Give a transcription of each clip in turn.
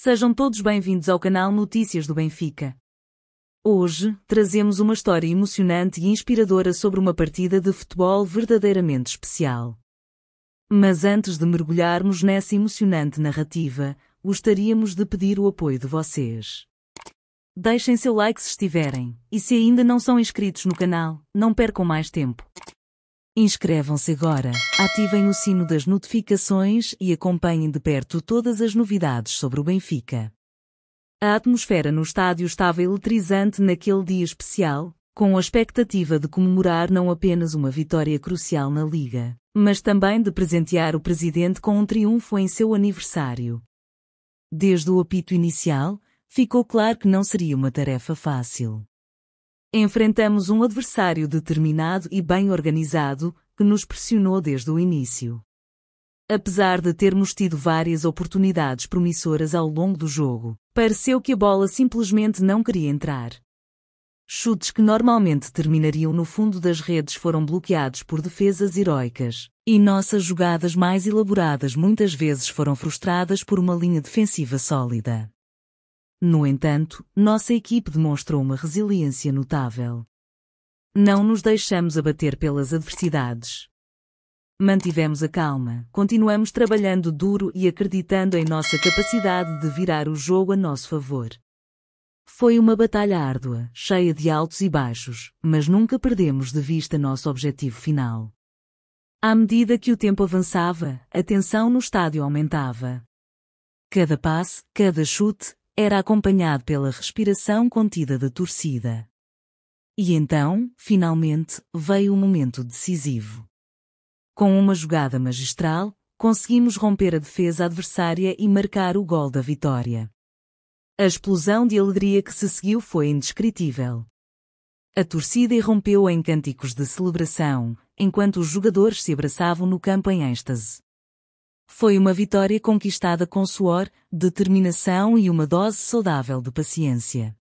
Sejam todos bem-vindos ao canal Notícias do Benfica. Hoje, trazemos uma história emocionante e inspiradora sobre uma partida de futebol verdadeiramente especial. Mas antes de mergulharmos nessa emocionante narrativa, gostaríamos de pedir o apoio de vocês. Deixem seu like se estiverem, e se ainda não são inscritos no canal, não percam mais tempo. Inscrevam-se agora, ativem o sino das notificações e acompanhem de perto todas as novidades sobre o Benfica. A atmosfera no estádio estava eletrizante naquele dia especial, com a expectativa de comemorar não apenas uma vitória crucial na Liga, mas também de presentear o presidente com um triunfo em seu aniversário. Desde o apito inicial, ficou claro que não seria uma tarefa fácil. Enfrentamos um adversário determinado e bem organizado, que nos pressionou desde o início. Apesar de termos tido várias oportunidades promissoras ao longo do jogo, pareceu que a bola simplesmente não queria entrar. Chutes que normalmente terminariam no fundo das redes foram bloqueados por defesas heroicas, e nossas jogadas mais elaboradas muitas vezes foram frustradas por uma linha defensiva sólida. No entanto, nossa equipe demonstrou uma resiliência notável. Não nos deixamos abater pelas adversidades. Mantivemos a calma, continuamos trabalhando duro e acreditando em nossa capacidade de virar o jogo a nosso favor. Foi uma batalha árdua, cheia de altos e baixos, mas nunca perdemos de vista nosso objetivo final. À medida que o tempo avançava, a tensão no estádio aumentava. Cada passe, cada chute, era acompanhado pela respiração contida da torcida. E então, finalmente, veio o momento decisivo. Com uma jogada magistral, conseguimos romper a defesa adversária e marcar o gol da vitória. A explosão de alegria que se seguiu foi indescritível. A torcida irrompeu em cânticos de celebração, enquanto os jogadores se abraçavam no campo em êxtase. Foi uma vitória conquistada com suor, determinação e uma dose saudável de paciência.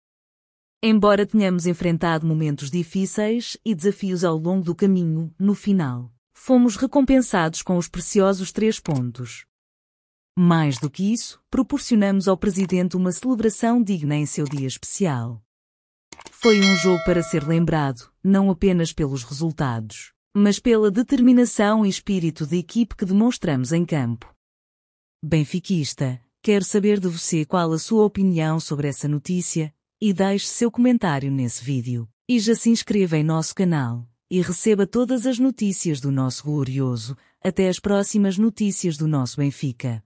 Embora tenhamos enfrentado momentos difíceis e desafios ao longo do caminho, no final, fomos recompensados com os preciosos três pontos. Mais do que isso, proporcionamos ao presidente uma celebração digna em seu dia especial. Foi um jogo para ser lembrado, não apenas pelos resultados mas pela determinação e espírito de equipe que demonstramos em campo. Benfiquista, quero saber de você qual a sua opinião sobre essa notícia e deixe seu comentário nesse vídeo. E já se inscreva em nosso canal e receba todas as notícias do nosso glorioso. Até as próximas notícias do nosso Benfica.